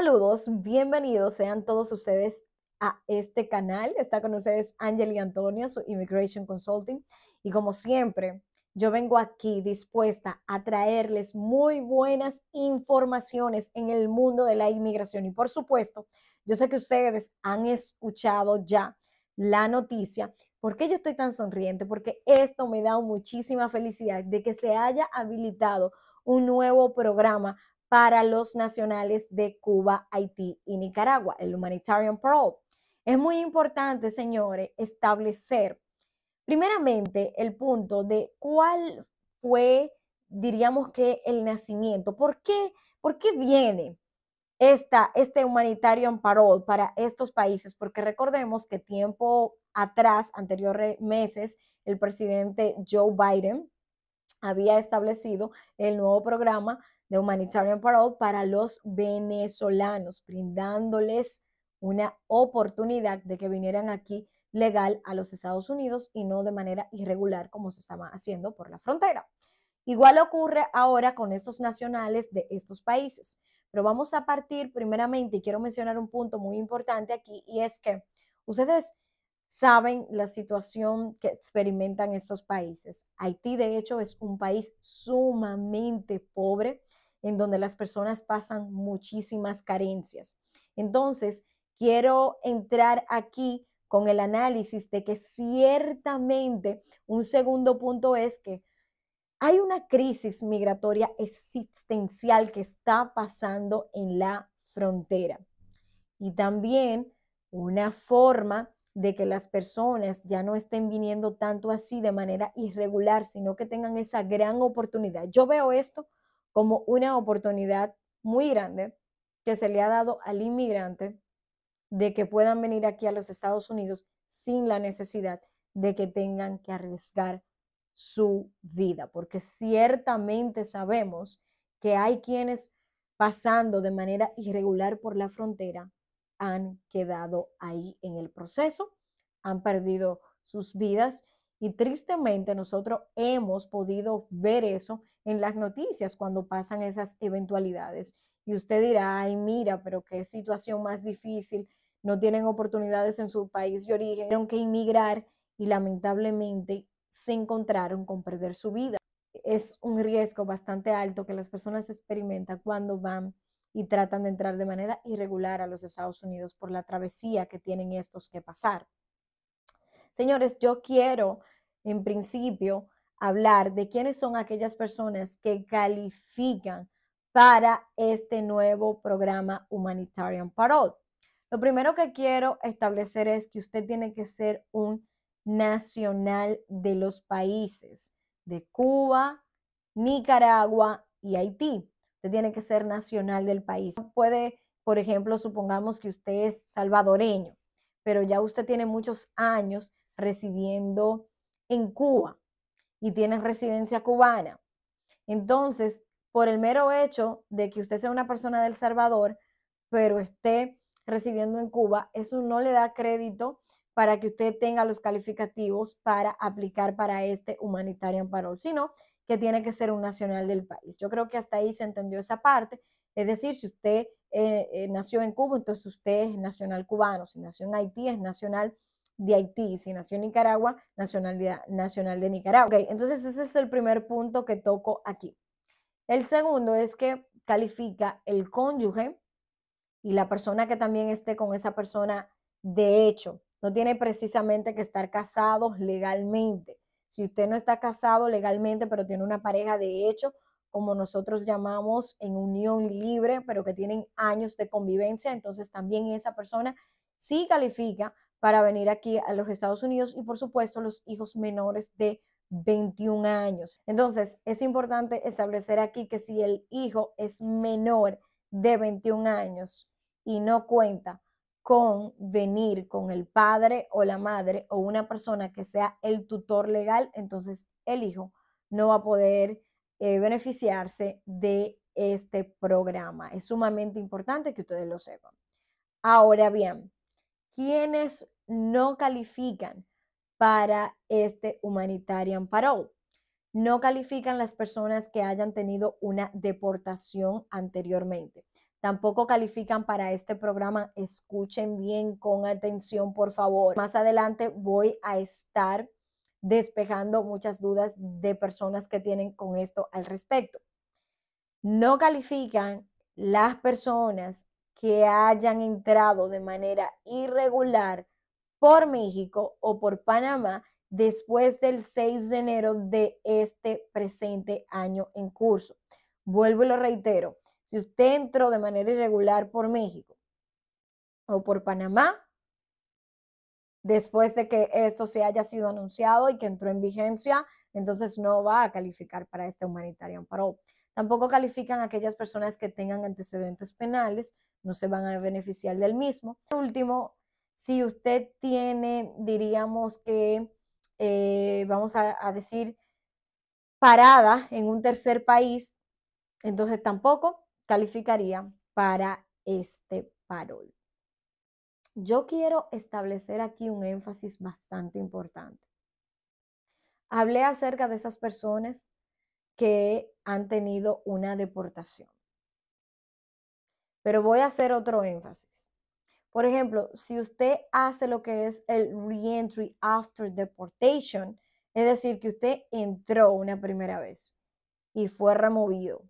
Saludos, bienvenidos sean todos ustedes a este canal. Está con ustedes Ángel y Antonio, su Immigration Consulting. Y como siempre, yo vengo aquí dispuesta a traerles muy buenas informaciones en el mundo de la inmigración. Y por supuesto, yo sé que ustedes han escuchado ya la noticia. ¿Por qué yo estoy tan sonriente? Porque esto me da muchísima felicidad de que se haya habilitado un nuevo programa para los nacionales de Cuba, Haití y Nicaragua, el Humanitarian Parole. Es muy importante, señores, establecer primeramente el punto de cuál fue, diríamos que, el nacimiento. ¿Por qué, por qué viene esta, este Humanitarian Parole para estos países? Porque recordemos que tiempo atrás, anteriores meses, el presidente Joe Biden había establecido el nuevo programa de Humanitarian Parole para los venezolanos, brindándoles una oportunidad de que vinieran aquí legal a los Estados Unidos y no de manera irregular como se estaba haciendo por la frontera. Igual ocurre ahora con estos nacionales de estos países. Pero vamos a partir primeramente y quiero mencionar un punto muy importante aquí y es que ustedes saben la situación que experimentan estos países. Haití, de hecho, es un país sumamente pobre en donde las personas pasan muchísimas carencias. Entonces, quiero entrar aquí con el análisis de que ciertamente un segundo punto es que hay una crisis migratoria existencial que está pasando en la frontera y también una forma de que las personas ya no estén viniendo tanto así de manera irregular, sino que tengan esa gran oportunidad. Yo veo esto como una oportunidad muy grande que se le ha dado al inmigrante de que puedan venir aquí a los Estados Unidos sin la necesidad de que tengan que arriesgar su vida, porque ciertamente sabemos que hay quienes pasando de manera irregular por la frontera han quedado ahí en el proceso, han perdido sus vidas y tristemente nosotros hemos podido ver eso en las noticias cuando pasan esas eventualidades. Y usted dirá, ay, mira, pero qué situación más difícil, no tienen oportunidades en su país de origen, tuvieron que inmigrar y lamentablemente se encontraron con perder su vida. Es un riesgo bastante alto que las personas experimentan cuando van y tratan de entrar de manera irregular a los Estados Unidos por la travesía que tienen estos que pasar. Señores, yo quiero, en principio, hablar de quiénes son aquellas personas que califican para este nuevo programa Humanitarian Parole. Lo primero que quiero establecer es que usted tiene que ser un nacional de los países de Cuba, Nicaragua y Haití. Usted tiene que ser nacional del país. Puede, por ejemplo, supongamos que usted es salvadoreño, pero ya usted tiene muchos años residiendo en Cuba y tienes residencia cubana. Entonces, por el mero hecho de que usted sea una persona del Salvador, pero esté residiendo en Cuba, eso no le da crédito para que usted tenga los calificativos para aplicar para este humanitarian parole, sino que tiene que ser un nacional del país. Yo creo que hasta ahí se entendió esa parte. Es decir, si usted eh, eh, nació en Cuba, entonces usted es nacional cubano. Si nació en Haití, es nacional de Haití. Si nació en Nicaragua, nacionalidad nacional de Nicaragua. Okay, entonces ese es el primer punto que toco aquí. El segundo es que califica el cónyuge y la persona que también esté con esa persona de hecho. No tiene precisamente que estar casados legalmente. Si usted no está casado legalmente, pero tiene una pareja de hecho, como nosotros llamamos en unión libre, pero que tienen años de convivencia, entonces también esa persona sí califica para venir aquí a los Estados Unidos y por supuesto los hijos menores de 21 años. Entonces, es importante establecer aquí que si el hijo es menor de 21 años y no cuenta con venir con el padre o la madre o una persona que sea el tutor legal, entonces el hijo no va a poder eh, beneficiarse de este programa. Es sumamente importante que ustedes lo sepan. Ahora bien, quienes no califican para este humanitarian parole. No califican las personas que hayan tenido una deportación anteriormente. Tampoco califican para este programa. Escuchen bien con atención, por favor. Más adelante voy a estar despejando muchas dudas de personas que tienen con esto al respecto. No califican las personas que hayan entrado de manera irregular por México o por Panamá después del 6 de enero de este presente año en curso. Vuelvo y lo reitero, si usted entró de manera irregular por México o por Panamá, después de que esto se haya sido anunciado y que entró en vigencia, entonces no va a calificar para este humanitario Parole. Tampoco califican a aquellas personas que tengan antecedentes penales, no se van a beneficiar del mismo. Por último, si usted tiene, diríamos que, eh, vamos a, a decir, parada en un tercer país, entonces tampoco calificaría para este parol. Yo quiero establecer aquí un énfasis bastante importante. Hablé acerca de esas personas que han tenido una deportación. Pero voy a hacer otro énfasis. Por ejemplo, si usted hace lo que es el reentry after deportation, es decir, que usted entró una primera vez y fue removido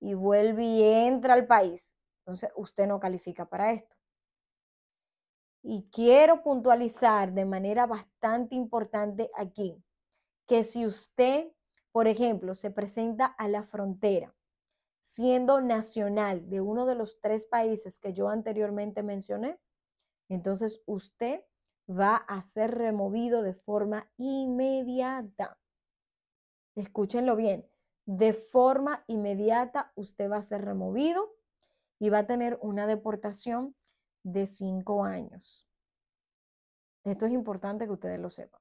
y vuelve y entra al país, entonces usted no califica para esto. Y quiero puntualizar de manera bastante importante aquí que si usted por ejemplo, se presenta a la frontera, siendo nacional de uno de los tres países que yo anteriormente mencioné, entonces usted va a ser removido de forma inmediata. Escúchenlo bien, de forma inmediata usted va a ser removido y va a tener una deportación de cinco años. Esto es importante que ustedes lo sepan.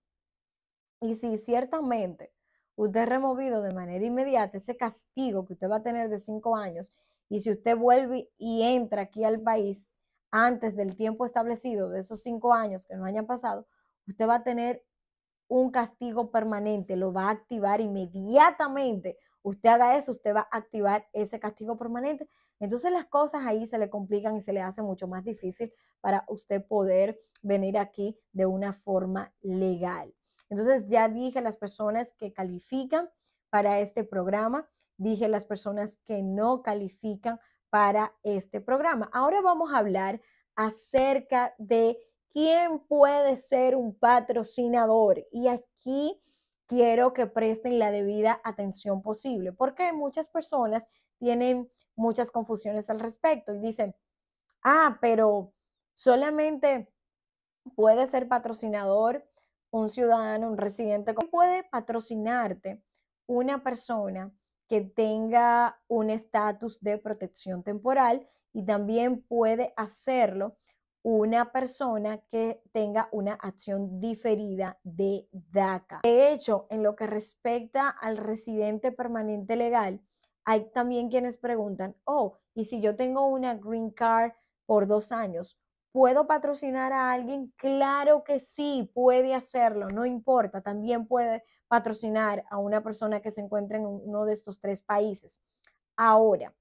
Y si ciertamente usted ha removido de manera inmediata, ese castigo que usted va a tener de cinco años, y si usted vuelve y entra aquí al país antes del tiempo establecido de esos cinco años que no hayan pasado, usted va a tener un castigo permanente, lo va a activar inmediatamente. Usted haga eso, usted va a activar ese castigo permanente. Entonces las cosas ahí se le complican y se le hace mucho más difícil para usted poder venir aquí de una forma legal. Entonces ya dije las personas que califican para este programa, dije las personas que no califican para este programa. Ahora vamos a hablar acerca de quién puede ser un patrocinador. Y aquí quiero que presten la debida atención posible, porque muchas personas tienen muchas confusiones al respecto y dicen, ah, pero solamente puede ser patrocinador un ciudadano, un residente. puede patrocinarte una persona que tenga un estatus de protección temporal y también puede hacerlo una persona que tenga una acción diferida de DACA. De hecho, en lo que respecta al residente permanente legal, hay también quienes preguntan, oh, ¿y si yo tengo una green card por dos años? ¿Puedo patrocinar a alguien? Claro que sí, puede hacerlo, no importa. También puede patrocinar a una persona que se encuentre en uno de estos tres países. Ahora,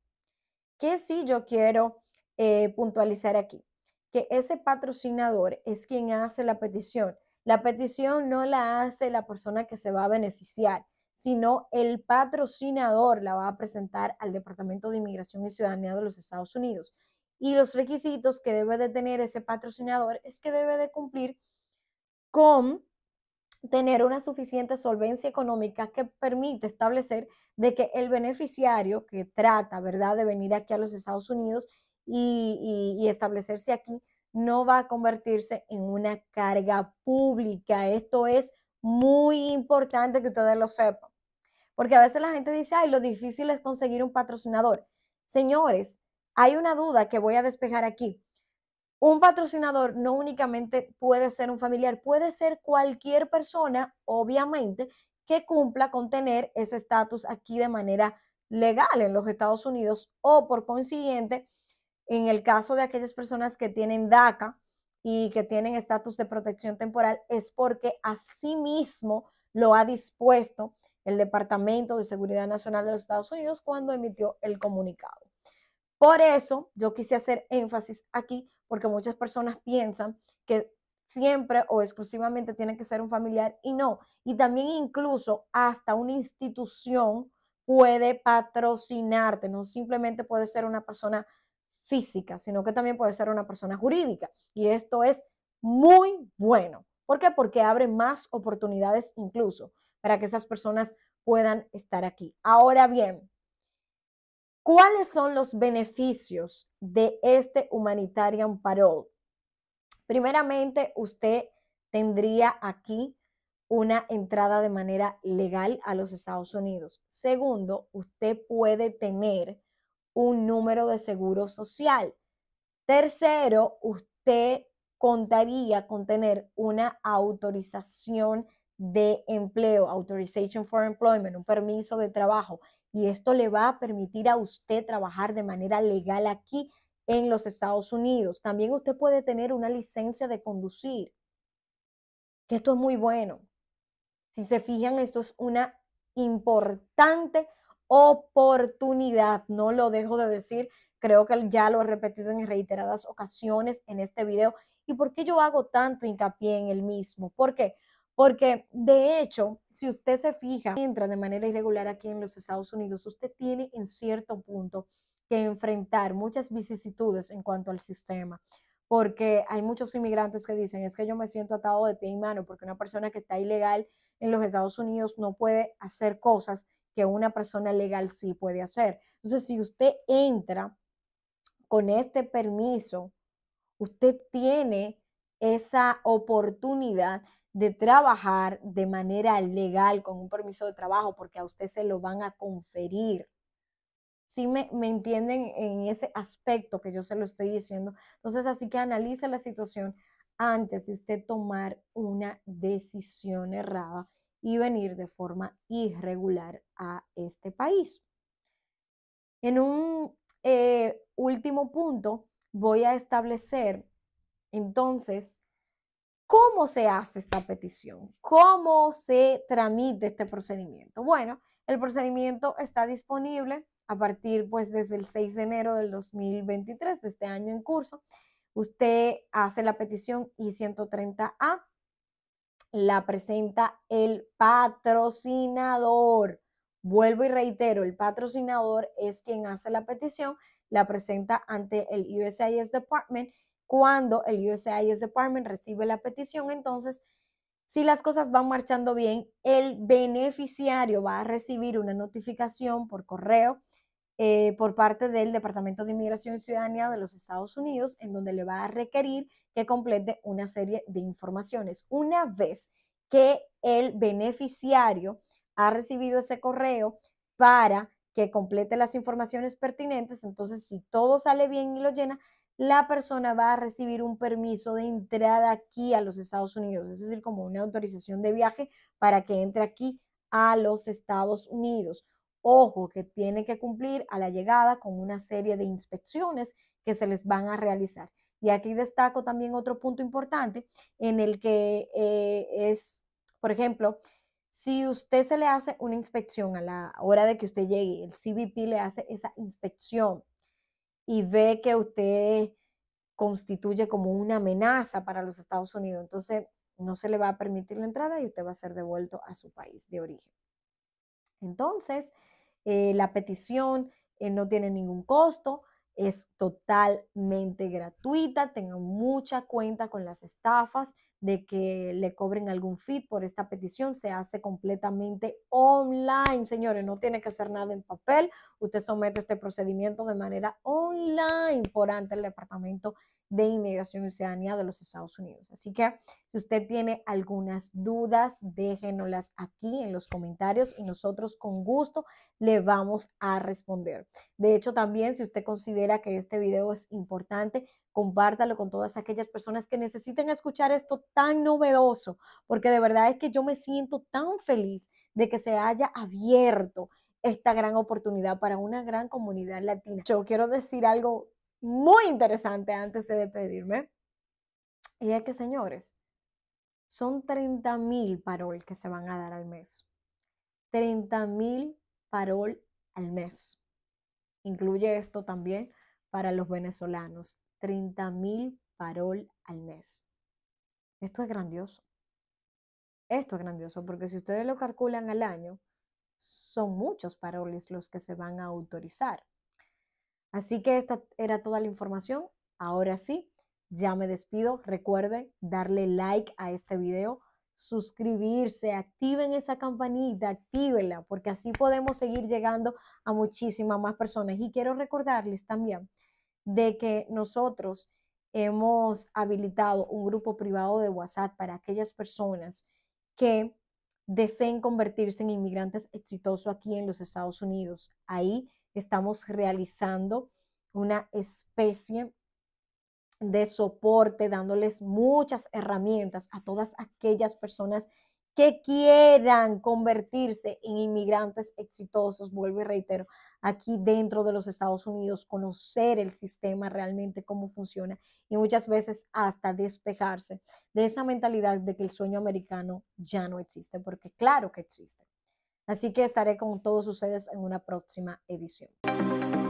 ¿qué sí yo quiero eh, puntualizar aquí? Que ese patrocinador es quien hace la petición. La petición no la hace la persona que se va a beneficiar, sino el patrocinador la va a presentar al Departamento de Inmigración y Ciudadanía de los Estados Unidos y los requisitos que debe de tener ese patrocinador es que debe de cumplir con tener una suficiente solvencia económica que permite establecer de que el beneficiario que trata, ¿verdad?, de venir aquí a los Estados Unidos y, establecerse aquí, no va a convertirse en una carga pública. Esto es muy importante que ustedes lo sepan. Porque a veces la gente dice, ay, lo difícil es conseguir un patrocinador. Señores, hay una duda que voy a despejar aquí. Un patrocinador no únicamente puede ser un familiar, puede ser cualquier persona, obviamente, que cumpla con tener ese estatus aquí de manera legal en los Estados Unidos o por consiguiente, en el caso de aquellas personas que tienen DACA y que tienen estatus de protección temporal, es porque asimismo lo ha dispuesto el Departamento de Seguridad Nacional de los Estados Unidos cuando emitió el comunicado. Por eso yo quise hacer énfasis aquí, porque muchas personas piensan que siempre o exclusivamente tiene que ser un familiar y no. Y también incluso hasta una institución puede patrocinarte, no simplemente puede ser una persona física, sino que también puede ser una persona jurídica. Y esto es muy bueno. ¿Por qué? Porque abre más oportunidades incluso para que esas personas puedan estar aquí. Ahora bien, ¿Cuáles son los beneficios de este Humanitarian Parole? Primeramente, usted tendría aquí una entrada de manera legal a los Estados Unidos. Segundo, usted puede tener un número de seguro social. Tercero, usted contaría con tener una autorización de empleo, Authorization for Employment, un permiso de trabajo y esto le va a permitir a usted trabajar de manera legal aquí en los Estados Unidos. También usted puede tener una licencia de conducir, esto es muy bueno. Si se fijan, esto es una importante oportunidad. No lo dejo de decir, creo que ya lo he repetido en reiteradas ocasiones en este video. ¿Y por qué yo hago tanto hincapié en el mismo? ¿Por qué? Porque porque de hecho, si usted se fija, entra de manera irregular aquí en los Estados Unidos, usted tiene en cierto punto que enfrentar muchas vicisitudes en cuanto al sistema. Porque hay muchos inmigrantes que dicen, es que yo me siento atado de pie y mano, porque una persona que está ilegal en los Estados Unidos no puede hacer cosas que una persona legal sí puede hacer. Entonces, si usted entra con este permiso, usted tiene esa oportunidad de trabajar de manera legal con un permiso de trabajo porque a usted se lo van a conferir. Si me, entienden en ese aspecto que yo se lo estoy diciendo. Entonces, así que analice la situación antes de usted tomar una decisión errada y venir de forma irregular a este país. En un eh, último punto, voy a establecer entonces ¿Cómo se hace esta petición? ¿Cómo se tramite este procedimiento? Bueno, el procedimiento está disponible a partir, pues, desde el 6 de enero del 2023, de este año en curso. Usted hace la petición I-130A, la presenta el patrocinador. Vuelvo y reitero, el patrocinador es quien hace la petición, la presenta ante el USIS Department cuando el USIS Department recibe la petición, entonces, si las cosas van marchando bien, el beneficiario va a recibir una notificación por correo eh, por parte del Departamento de Inmigración y Ciudadanía de los Estados Unidos, en donde le va a requerir que complete una serie de informaciones. Una vez que el beneficiario ha recibido ese correo para que complete las informaciones pertinentes, entonces si todo sale bien y lo llena, la persona va a recibir un permiso de entrada aquí a los Estados Unidos, es decir, como una autorización de viaje para que entre aquí a los Estados Unidos. Ojo, que tiene que cumplir a la llegada con una serie de inspecciones que se les van a realizar. Y aquí destaco también otro punto importante en el que eh, es, por ejemplo, si usted se le hace una inspección a la hora de que usted llegue, el CBP le hace esa inspección y ve que usted constituye como una amenaza para los Estados Unidos. Entonces, no se le va a permitir la entrada y usted va a ser devuelto a su país de origen. Entonces, eh, la petición eh, no tiene ningún costo, es totalmente gratuita. Tengan mucha cuenta con las estafas de que le cobren algún feed por esta petición. Se hace completamente online, señores. No tiene que hacer nada en papel. Usted somete este procedimiento de manera online por ante el Departamento de Inmigración y de los Estados Unidos. Así que si usted tiene algunas dudas, déjenoslas aquí en los comentarios y nosotros con gusto le vamos a responder. De hecho, también si usted considera que este video es importante, compártalo con todas aquellas personas que necesiten escuchar esto tan novedoso, porque de verdad es que yo me siento tan feliz de que se haya abierto esta gran oportunidad para una gran comunidad latina. Yo quiero decir algo muy interesante antes de despedirme. Y es que, señores, son 30 mil paroles que se van a dar al mes. 30 mil parol al mes. Incluye esto también para los venezolanos. 30 mil parol al mes. Esto es grandioso. Esto es grandioso porque si ustedes lo calculan al año, son muchos paroles los que se van a autorizar. Así que esta era toda la información. Ahora sí, ya me despido. Recuerden darle like a este video, suscribirse, activen esa campanita, actívenla, porque así podemos seguir llegando a muchísimas más personas. Y quiero recordarles también de que nosotros hemos habilitado un grupo privado de WhatsApp para aquellas personas que deseen convertirse en inmigrantes exitosos aquí en los Estados Unidos. Ahí estamos realizando una especie de soporte, dándoles muchas herramientas a todas aquellas personas que quieran convertirse en inmigrantes exitosos, vuelvo y reitero, aquí dentro de los Estados Unidos, conocer el sistema realmente, cómo funciona y muchas veces hasta despejarse de esa mentalidad de que el sueño americano ya no existe, porque claro que existe. Así que estaré con todos ustedes en una próxima edición.